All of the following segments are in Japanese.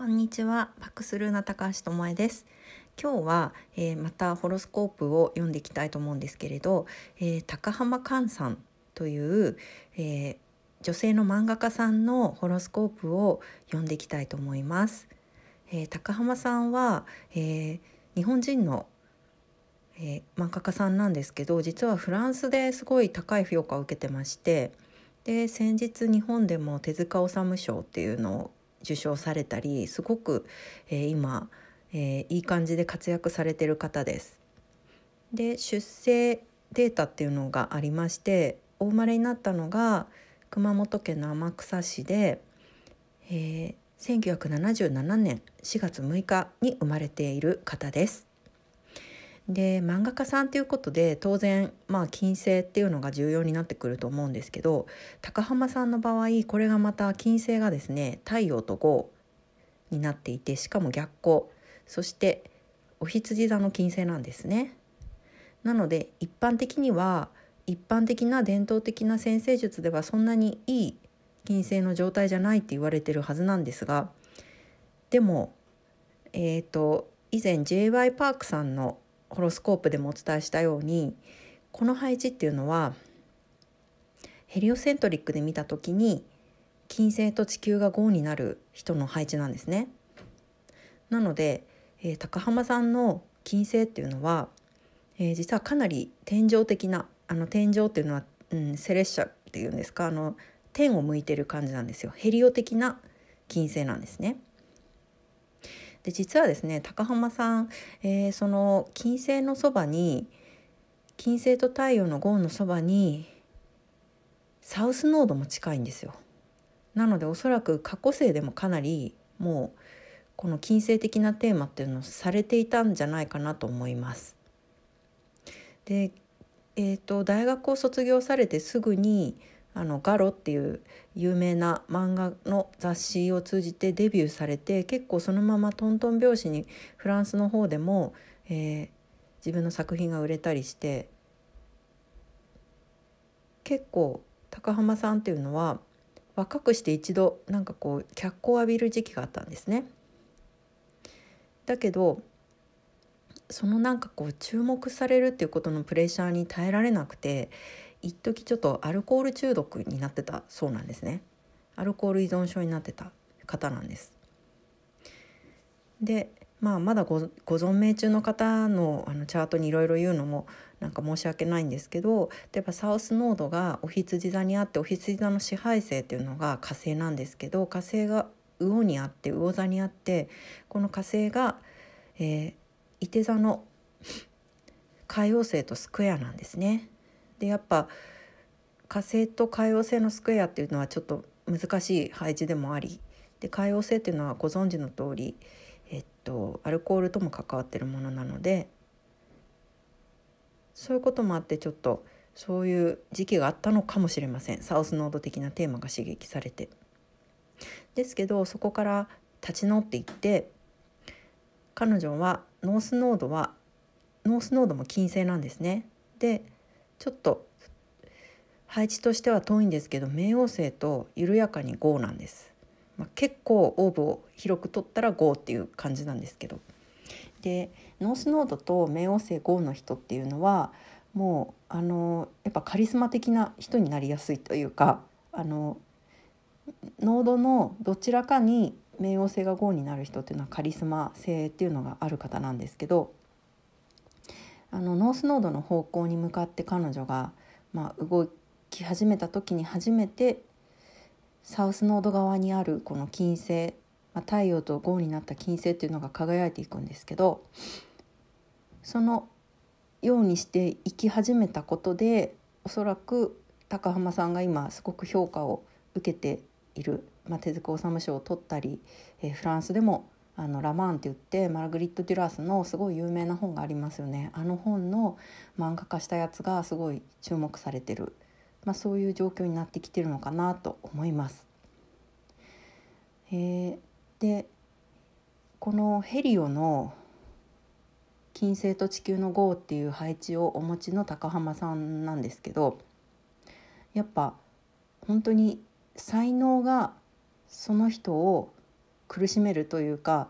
こんにちは、バックスルーナ高橋智恵です。今日は、えー、またホロスコープを読んでいきたいと思うんですけれど、えー、高浜寛さんという、えー、女性の漫画家さんのホロスコープを読んでいきたいと思います。え高浜さんは、え日本人のえ漫画家さんなんですけど実はフランスですごい高い評価を受けてましてで先日日本でも手塚治虫賞っていうのを受賞されたりすごく、えー、今、えー、いい感じで活躍されてる方です。で出生データっていうのがありましてお生まれになったのが熊本県の天草市で、えー、1977年4月6日に生まれている方です。で漫画家さんっていうことで当然まあ金星っていうのが重要になってくると思うんですけど高浜さんの場合これがまた金星がですね太陽と5になっていてしかも逆光そしてお羊座の金星なんですね。なので一般的には一般的な伝統的な先生術ではそんなにいい金星の状態じゃないって言われてるはずなんですがでもえっ、ー、と以前 J.Y. パークさんのホロスコープでもお伝えしたようにこの配置っていうのはヘリオセントリックで見た時に金星と地球が5になる人の配置なんですね。なので、えー、高浜さんの金星っていうのは、えー、実はかなり天井的なあの天井っていうのは、うん、セレッシャっていうんですかあの天を向いてる感じなんですよヘリオ的な金星なんですね。で実はですね高浜さん、えー、その金星のそばに金星と太陽の号のそばにサウスノードも近いんですよ。なのでおそらく過去世でもかなりもうこの金星的なテーマっていうのをされていたんじゃないかなと思います。で、えーと大学を卒業されてすぐにあのガロっていう有名な漫画の雑誌を通じてデビューされて結構そのままトントン拍子にフランスの方でも、えー、自分の作品が売れたりして結構高浜さんっていうのは若くして一度なんかこう脚光を浴びる時期があったんですね。だけどそのなんかこう注目されるっていうことのプレッシャーに耐えられなくて一時ちょっとアルコール中毒になってたそうなんですねアルコール依存症になってた方なんですでまあまだご存命中の方のあのチャートにいろいろ言うのもなんか申し訳ないんですけど例えばサウスノードがお羊座にあってお羊座の支配性っていうのが火星なんですけど火星が魚にあって魚座にあってこの火星が、えー、手座の海王星とスクエアなんですね。でやっぱ火星と海王星のスクエアっていうのはちょっと難しい配置でもありで海王星っていうのはご存知の通りえっとアルコールとも関わってるものなのでそういうこともあってちょっとそういう時期があったのかもしれませんサウスノード的なテーマが刺激されて。ですけどそこから立ち直っていって彼女はノースノードはノースノードも金星なんですね。でちょっと配置としては遠いんですけど冥王星と緩やかに5なんです、まあ、結構オーブを広く取ったら5っていう感じなんですけどでノースノードと冥王星5の人っていうのはもうあのやっぱカリスマ的な人になりやすいというかあのノードのどちらかに冥王星が5になる人っていうのはカリスマ性っていうのがある方なんですけどあのノースノードの方向に向かって彼女が、まあ、動き始めた時に初めてサウスノード側にあるこの金星、まあ、太陽と豪になった金星っていうのが輝いていくんですけどそのようにして生き始めたことでおそらく高浜さんが今すごく評価を受けている、まあ、手塚治虫賞を取ったり、えー、フランスでもあのラマンって言ってマルグリット・デュラスのすごい有名な本がありますよねあの本の漫画化したやつがすごい注目されてる、まあ、そういう状況になってきてるのかなと思います。えー、でこのヘリオの金星と地球の号っていう配置をお持ちの高浜さんなんですけどやっぱ本当に才能がその人を苦しめるというか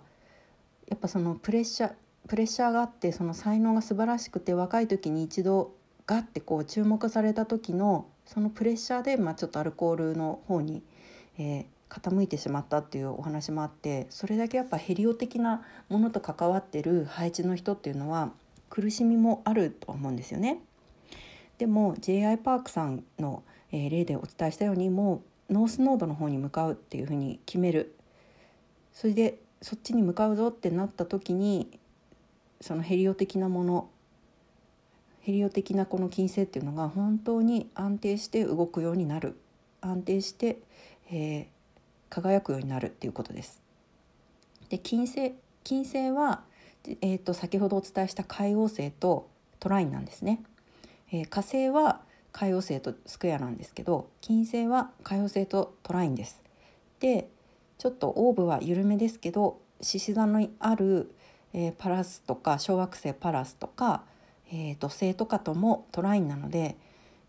やっぱそのプレッシャープレッシャーがあってその才能が素晴らしくて若い時に一度ガッてこう注目された時のそのプレッシャーで、まあ、ちょっとアルコールの方に、えー、傾いてしまったっていうお話もあってそれだけやっぱヘリオ的なものと関わってる配置の人っていうのは苦しみもあると思うんですよね。でも J.I. パークさんの例でお伝えしたようにもうノースノードの方に向かうっていうふうに決めるそれでそっちに向かうぞってなった時にそのヘリオ的なものヘリオ的なこの金星っていうのが本当に安定して動くようになる安定して、えー、輝くようになるっていうことです。で金星金星は、えーと、先ほどお伝えした海王星とトラインなんですね。えー、火星は海王星とスクエアなんですけど金星は海王星とトラインです。でちょっとオーブは緩めですけど獅子座のある、えー、パラスとか小惑星パラスとか、えー、土星とかともトラインなので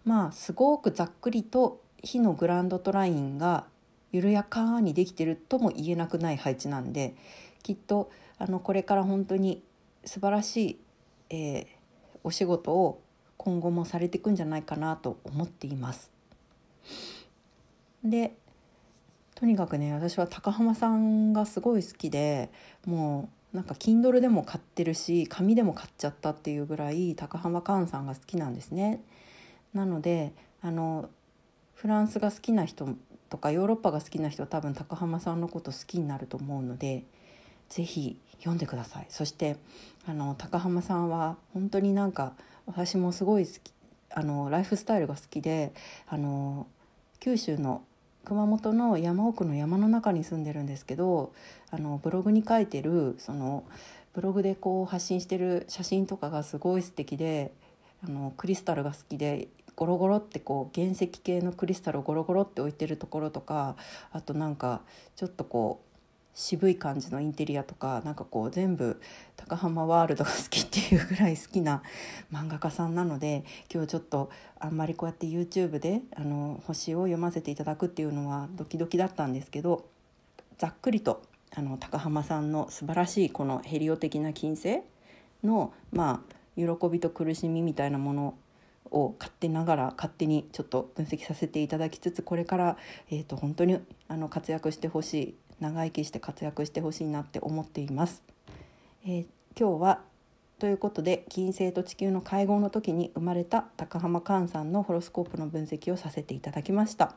まあすごくざっくりと火のグランドトラインが緩やかにできてるとも言えなくない配置なんできっとあのこれから本当に素晴らしい、えー、お仕事を今後もされていくんじゃないかなと思っています。でとにかくね私は高浜さんがすごい好きでもうなんか Kindle でも買ってるし紙でも買っちゃったっていうぐらい高浜寛さんが好きなんですね。なのであのフランスが好きな人とかヨーロッパが好きな人は多分高浜さんのこと好きになると思うので是非読んでください。そしてあの高浜さんは本当になんか私もすごい好きあのライフスタイルが好きであの九州の熊本の山奥の山の中に住んでるんですけどあのブログに書いてるそのブログでこう発信してる写真とかがすごい素敵であのクリスタルが好きでゴロゴロってこう原石系のクリスタルをゴロゴロって置いてるところとかあとなんかちょっとこう渋い感じのインテリアとかなんかこう全部高浜ワールドが好きっていうぐらい好きな漫画家さんなので今日ちょっとあんまりこうやって YouTube であの星を読ませていただくっていうのはドキドキだったんですけどざっくりとあの高浜さんの素晴らしいこのヘリオ的な金星のまあ喜びと苦しみみたいなものを勝手ながら勝手にちょっと分析させていただきつつこれから、えーと、と本当にあの活躍してほしい長生きして活躍してほしいなって思っています。えー、今日はということで金星と地球の会合の時に生まれた高浜寛さんのホロスコープの分析をさせていただきました。